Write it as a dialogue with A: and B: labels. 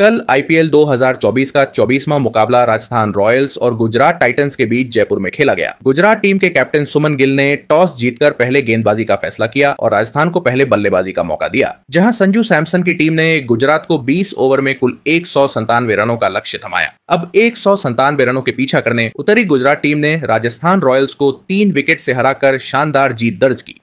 A: कल आईपीएल 2024 का 24वां मुकाबला राजस्थान रॉयल्स और गुजरात टाइटंस के बीच जयपुर में खेला गया गुजरात टीम के कैप्टन सुमन गिल ने टॉस जीतकर पहले गेंदबाजी का फैसला किया और राजस्थान को पहले बल्लेबाजी का मौका दिया जहां संजू सैमसन की टीम ने गुजरात को 20 ओवर में कुल एक रनों का लक्ष्य थमाया अब एक रनों के पीछा करने उतरी गुजरात टीम ने राजस्थान रॉयल्स को तीन विकेट से हराकर शानदार जीत दर्ज की